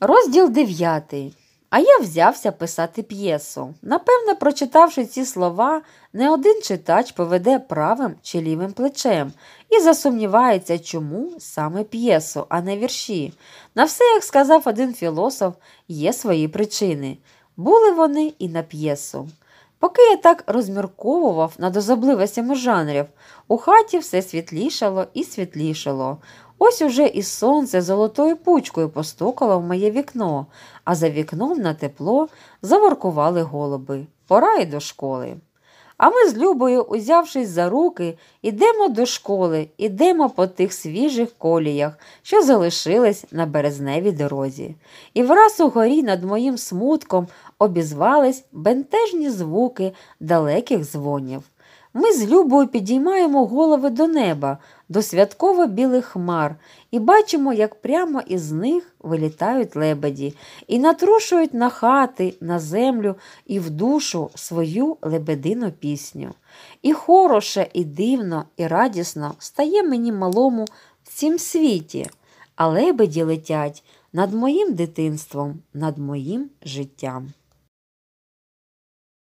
Розділ 9. А я взявся писати п'єсу. Напевно, прочитавши ці слова, не один читач поведе правим чи лівим плечем і засумнівається, чому саме п'єсу, а не вірші. На все, як сказав один філософ, є свої причини. Були вони і на п'єсу. Поки я так розмірковував над особливостями жанрів, у хаті все світлішало і світлішало. Ось уже і сонце золотою пучкою постукало в моє вікно, а за вікном на тепло заворкували голуби. Пора й до школи. А ми з Любою, узявшись за руки, ідемо до школи, ідемо по тих свіжих коліях, що залишились на березневій дорозі. І враз угорі над моїм смутком обізвались бентежні звуки далеких дзвонів. Ми з Любою підіймаємо голови до неба, до святково білих хмар і бачимо, як прямо із них вилітають лебеді і натрушують на хати, на землю і в душу свою лебедину пісню. І хороше, і дивно, і радісно стає мені малому в цім світі, а лебеді летять над моїм дитинством, над моїм життям.